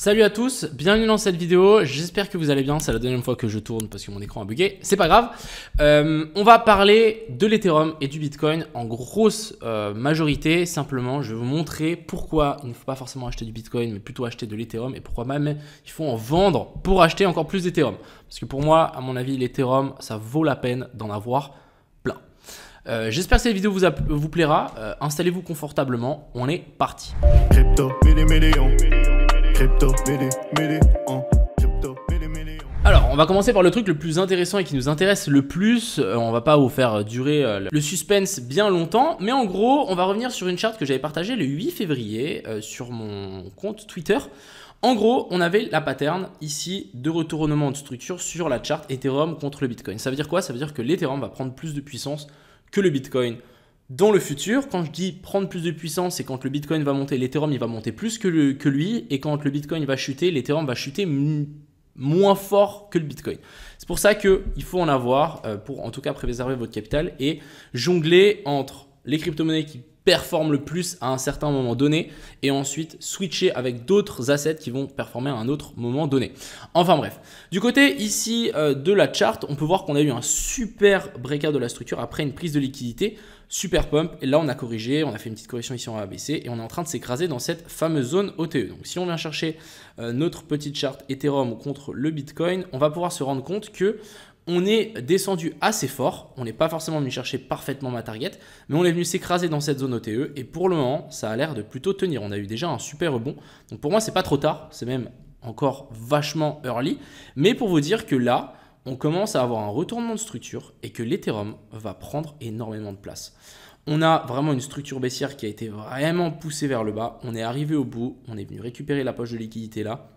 Salut à tous, bienvenue dans cette vidéo, j'espère que vous allez bien, c'est la deuxième fois que je tourne parce que mon écran a bugué, c'est pas grave. Euh, on va parler de l'Ethereum et du Bitcoin en grosse euh, majorité, simplement je vais vous montrer pourquoi il ne faut pas forcément acheter du Bitcoin mais plutôt acheter de l'Ethereum et pourquoi même il faut en vendre pour acheter encore plus d'Ethereum. Parce que pour moi, à mon avis, l'Ethereum, ça vaut la peine d'en avoir plein. Euh, j'espère que cette vidéo vous, plaira, installez-vous confortablement, on est parti. Crypto, alors, on va commencer par le truc le plus intéressant et qui nous intéresse le plus. Euh, on va pas vous faire euh, durer euh, le suspense bien longtemps, mais en gros, on va revenir sur une charte que j'avais partagée le 8 février sur mon compte Twitter. En gros, on avait la pattern ici de retournement de structure sur la charte Ethereum contre le Bitcoin. Ça veut dire quoi Ça veut dire que l'Ethereum va prendre plus de puissance que le Bitcoin dans le futur, quand je dis prendre plus de puissance, c'est quand le Bitcoin va monter, l'Ethereum il va monter plus que, lui, et quand le Bitcoin va chuter, l'Ethereum va chuter moins fort que le Bitcoin. C'est pour ça qu'il faut en avoir euh, pour en tout cas préserver votre capital et jongler entre les crypto-monnaies qui performent le plus à un certain moment donné et ensuite switcher avec d'autres assets qui vont performer à un autre moment donné. Enfin bref, du côté ici euh, de la charte, on peut voir qu'on a eu un super breakout de la structure après une prise de liquidité super pump. Et là, on a corrigé, on a fait une petite correction ici en ABC et on est en train de s'écraser dans cette fameuse zone OTE. Donc, si on vient chercher euh, notre petite charte Ethereum contre le Bitcoin, on va pouvoir se rendre compte que on est descendu assez fort. On n'est pas forcément venu chercher parfaitement ma target, mais on est venu s'écraser dans cette zone OTE et pour le moment, ça a l'air de plutôt tenir. On a eu déjà un super rebond. Donc, pour moi, c'est pas trop tard. C'est même encore vachement early. Mais pour vous dire que là, on commence à avoir un retournement de structure et que l'Ethereum va prendre énormément de place. On a vraiment une structure baissière qui a été vraiment poussée vers le bas. On est arrivé au bout, on est venu récupérer la poche de liquidité là.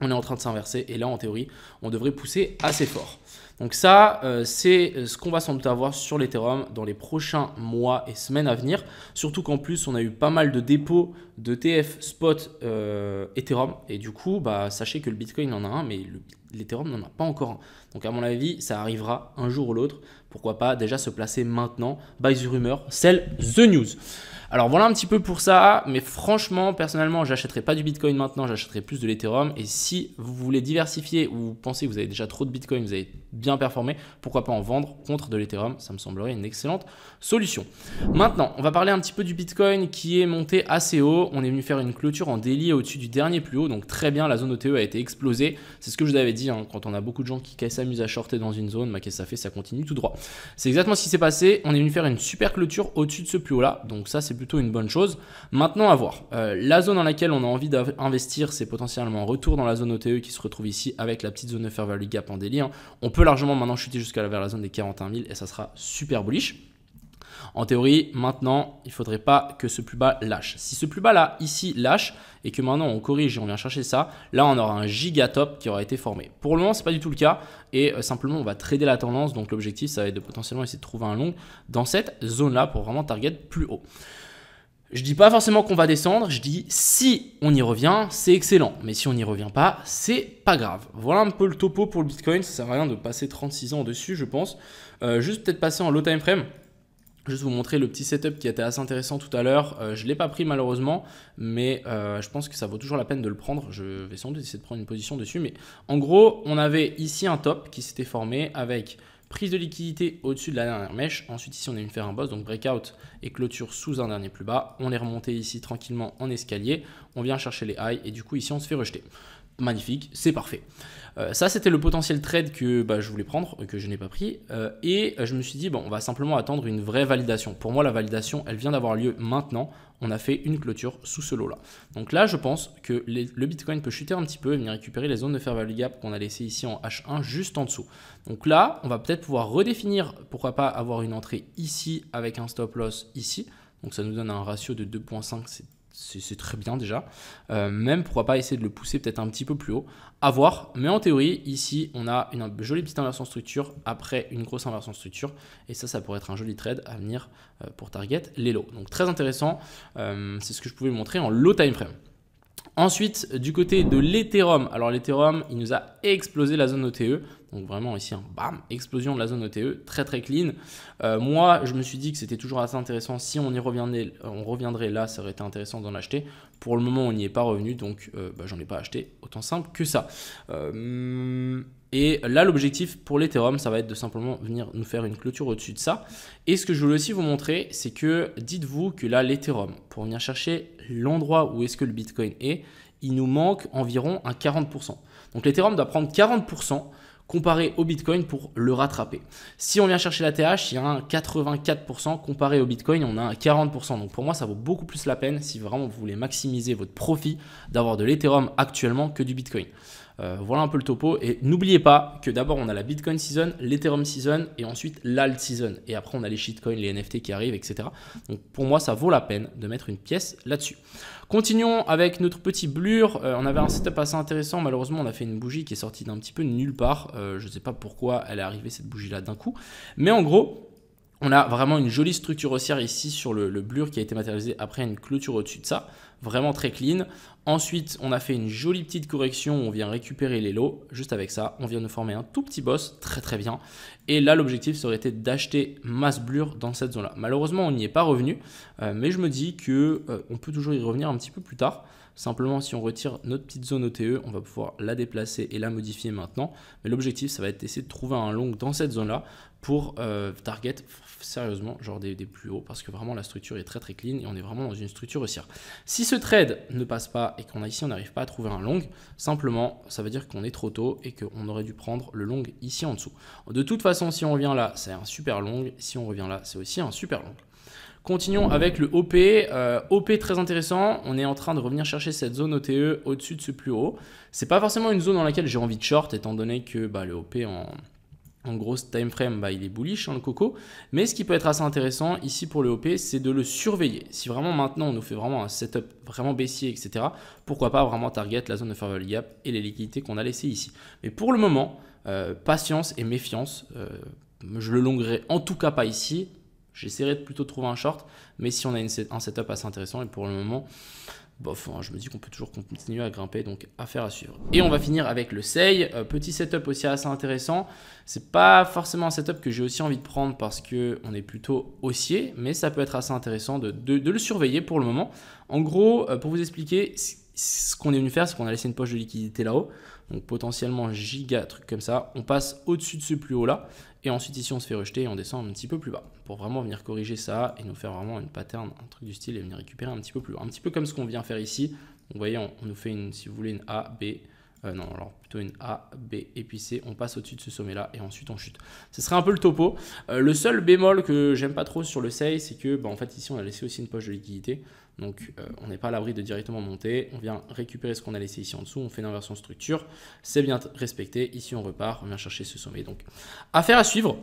On est en train de s'inverser et là, en théorie, on devrait pousser assez fort. Donc ça, euh, c'est euh, ce qu'on va sans doute avoir sur l'Ethereum dans les prochains mois et semaines à venir. Surtout qu'en plus, on a eu pas mal de dépôts de TF spot euh, Ethereum. Et du coup, bah, sachez que le Bitcoin en a un, mais le l'Ethereum n'en a pas encore un. Donc à mon avis, ça arrivera un jour ou l'autre. Pourquoi pas déjà se placer maintenant by the rumor, sell the news. Alors voilà un petit peu pour ça, mais franchement, personnellement, j'achèterai pas du Bitcoin maintenant, j'achèterai plus de l'Ethereum. Et si vous voulez diversifier ou vous pensez que vous avez déjà trop de Bitcoin, vous avez bien performé, pourquoi pas en vendre contre de l'Ethereum Ça me semblerait une excellente solution. Maintenant, on va parler un petit peu du Bitcoin qui est monté assez haut. On est venu faire une clôture en délit au-dessus du dernier plus haut, donc très bien, la zone OTE e a été explosée. C'est ce que je vous avais dit Hein, quand on a beaucoup de gens qui s'amusent à shorter dans une zone, ma bah, quest que ça fait Ça continue tout droit. C'est exactement ce qui s'est passé. On est venu faire une super clôture au-dessus de ce plus haut-là. Donc ça, c'est plutôt une bonne chose. Maintenant, à voir. Euh, la zone dans laquelle on a envie d'investir, c'est potentiellement retour dans la zone OTE qui se retrouve ici avec la petite zone de fair value gap en délit. On peut largement maintenant chuter jusqu'à vers la zone des 41 000 et ça sera super bullish. En théorie, maintenant, il ne faudrait pas que ce plus bas lâche. Si ce plus bas là, ici, lâche, et que maintenant on corrige et on vient chercher ça, là on aura un giga top qui aura été formé. Pour le moment, c'est pas du tout le cas, et euh, simplement on va trader la tendance, donc l'objectif ça va être de potentiellement essayer de trouver un long dans cette zone là pour vraiment target plus haut. Je ne dis pas forcément qu'on va descendre, je dis si on y revient, c'est excellent. Mais si on n'y revient pas, c'est pas grave. Voilà un peu le topo pour le Bitcoin. Ça sert à rien de passer 36 ans dessus, je pense. Euh, juste peut-être passer en low time frame juste vous montrer le petit setup qui était assez intéressant tout à l'heure. Euh, je ne l'ai pas pris malheureusement, mais euh, je pense que ça vaut toujours la peine de le prendre. Je vais sans doute essayer de prendre une position dessus. Mais en gros, on avait ici un top qui s'était formé avec prise de liquidité au-dessus de la dernière mèche. Ensuite, ici, on est venu faire un boss, donc breakout et clôture sous un dernier plus bas. On est remonté ici tranquillement en escalier. On vient chercher les highs et du coup, ici, on se fait rejeter magnifique, c'est parfait. Euh, ça, c'était le potentiel trade que bah, je voulais prendre, que je n'ai pas pris. Euh, et euh, je me suis dit, bon, on va simplement attendre une vraie validation. Pour moi, la validation, elle vient d'avoir lieu maintenant. On a fait une clôture sous ce lot-là. Donc là, je pense que le Bitcoin peut chuter un petit peu et venir récupérer les zones de fair value gap qu'on a laissé ici en H1 juste en dessous. Donc là, on va peut-être pouvoir redéfinir, pourquoi pas avoir une entrée ici avec un stop loss ici. Donc ça nous donne un ratio de 2.5, c'est c'est très bien déjà. Euh, même pourquoi pas essayer de le pousser peut-être un petit peu plus haut. À voir. Mais en théorie, ici, on a une jolie petite inversion structure après une grosse inversion structure. Et ça, ça pourrait être un joli trade à venir euh, pour target les lots. Donc très intéressant. Euh, c'est ce que je pouvais vous montrer en low time frame. Ensuite, du côté de l'Ethereum, alors l'Ethereum, il nous a explosé la zone OTE. Donc vraiment ici, un hein, bam, explosion de la zone OTE, très très clean. Euh, moi, je me suis dit que c'était toujours assez intéressant. Si on y reviendrait, on reviendrait là, ça aurait été intéressant d'en acheter. Pour le moment, on n'y est pas revenu, donc euh, bah, j'en ai pas acheté. Autant simple que ça. Euh, et là, l'objectif pour l'Ethereum, ça va être de simplement venir nous faire une clôture au-dessus de ça. Et ce que je voulais aussi vous montrer, c'est que dites-vous que là, l'Ethereum, pour venir chercher l'endroit où est-ce que le Bitcoin est, il nous manque environ un 40%. Donc l'Ethereum doit prendre 40% comparé au Bitcoin pour le rattraper. Si on vient chercher la TH, il y a un 84% comparé au Bitcoin, on a un 40%. Donc pour moi, ça vaut beaucoup plus la peine si vraiment vous voulez maximiser votre profit d'avoir de l'Ethereum actuellement que du Bitcoin. Euh, voilà un peu le topo. Et n'oubliez pas que d'abord, on a la Bitcoin season, l'Ethereum season et ensuite l'Alt season. Et après, on a les shitcoins, les NFT qui arrivent, etc. Donc pour moi, ça vaut la peine de mettre une pièce là-dessus. Continuons avec notre petit blur. Euh, on avait un setup assez intéressant. Malheureusement, on a fait une bougie qui est sortie d'un petit peu nulle part. Euh, je ne sais pas pourquoi elle est arrivée cette bougie-là d'un coup. Mais en gros, on a vraiment une jolie structure haussière ici sur le, blur qui a été matérialisé après une clôture au-dessus de ça. Vraiment très clean. Ensuite, on a fait une jolie petite correction. On vient récupérer les lots. Juste avec ça, on vient de former un tout petit boss. Très très bien. Et là, l'objectif serait été d'acheter masse blur dans cette zone-là. Malheureusement, on n'y est pas revenu. Euh, mais je me dis que euh, on peut toujours y revenir un petit peu plus tard. Simplement, si on retire notre petite zone OTE, on va pouvoir la déplacer et la modifier maintenant. Mais l'objectif, ça va être d'essayer de trouver un long dans cette zone-là pour euh, target sérieusement genre des, des, plus hauts parce que vraiment la structure est très très clean et on est vraiment dans une structure haussière. Si ce trade ne passe pas et qu'on a ici on n'arrive pas à trouver un long, simplement ça veut dire qu'on est trop tôt et qu'on aurait dû prendre le long ici en dessous. De toute façon si on revient là c'est un super long, si on revient là c'est aussi un super long. Continuons avec le OP. Euh, OP très intéressant. On est en train de revenir chercher cette zone OTE au-dessus de ce plus haut. C'est pas forcément une zone dans laquelle j'ai envie de short, étant donné que bah, le OP en, grosse gros, time frame, bah, il est bullish, hein, le coco. Mais ce qui peut être assez intéressant ici pour le OP, c'est de le surveiller. Si vraiment maintenant on nous fait vraiment un setup vraiment baissier, etc., pourquoi pas vraiment target la zone de fair gap et les liquidités qu'on a laissées ici. Mais pour le moment, euh, patience et méfiance. Euh, je le longuerai en tout cas pas ici, J'essaierai de plutôt trouver un short, mais si on a un setup assez intéressant, et pour le moment, bof, hein, je me dis qu'on peut toujours continuer à grimper, donc affaire à suivre. Et on va finir avec le Sei, euh, petit setup aussi assez intéressant. C'est pas forcément un setup que j'ai aussi envie de prendre parce qu'on est plutôt haussier, mais ça peut être assez intéressant de, le surveiller pour le moment. En gros, euh, pour vous expliquer, ce qu'on est venu faire, c'est qu'on a laissé une poche de liquidité là-haut donc potentiellement giga, truc comme ça. On passe au-dessus de ce plus haut là, et ensuite ici on se fait rejeter et on descend un petit peu plus bas pour vraiment venir corriger ça et nous faire vraiment une pattern, un truc du style et venir récupérer un petit peu plus haut. Un petit peu comme ce qu'on vient faire ici. Vous voyez, on, nous fait une, si vous voulez, une A, B, euh, non, alors plutôt une A, B et puis C. On passe au-dessus de ce sommet-là et ensuite on chute. Ce serait un peu le topo. Euh, le seul bémol que j'aime pas trop sur le SEI, c'est que bah, en fait ici on a laissé aussi une poche de liquidité. Donc euh, on n'est pas à l'abri de directement monter. On vient récupérer ce qu'on a laissé ici en dessous. On fait une inversion structure. C'est bien respecté. Ici on repart. On vient chercher ce sommet. Donc affaire à suivre.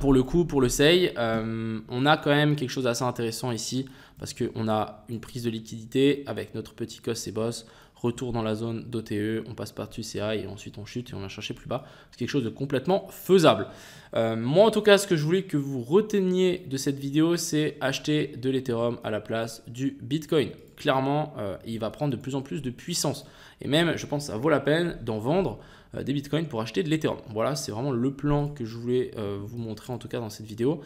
pour le coup, pour le SEI, on a quand même quelque chose d'assez intéressant ici parce qu'on a une prise de liquidité avec notre petit cosse et boss retour dans la zone d'OTE, on passe par-dessus et ensuite on chute et on a chercher plus bas. C'est quelque chose de complètement faisable. Euh, moi en tout cas, ce que je voulais que vous reteniez de cette vidéo, c'est acheter de l'Ethereum à la place du Bitcoin. Clairement, euh, il va prendre de plus en plus de puissance. Et même, je pense que ça vaut la peine d'en vendre euh, des bitcoins pour acheter de l'Ethereum. Voilà, c'est vraiment le plan que je voulais vous montrer en tout cas dans cette vidéo.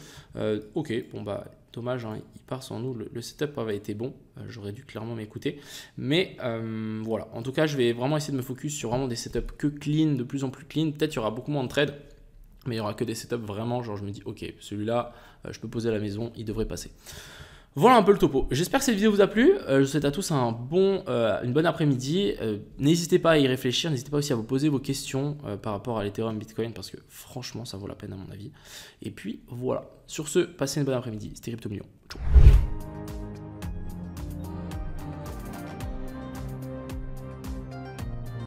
ok, bon bah Dommage, il part sans nous. Le, setup avait été bon. Euh, j'aurais dû clairement m'écouter. Mais euh, voilà. En tout cas, je vais vraiment essayer de me focus sur vraiment des setups que clean, de plus en plus clean. Peut-être qu'il y aura beaucoup moins de trades. Mais il y aura que des setups vraiment, genre je me dis, ok, celui-là, euh, je peux poser à la maison, il devrait passer. Voilà un peu le topo. J'espère que cette vidéo vous a plu. Euh, je vous souhaite à tous un bon, euh, une bonne après-midi. Euh, n'hésitez pas à y réfléchir. N'hésitez pas aussi à vous poser vos questions par rapport à l'Ethereum Bitcoin parce que franchement, ça vaut la peine à mon avis. Et puis voilà. Sur ce, passez une bonne après-midi. C'était Crypto Million. Ciao.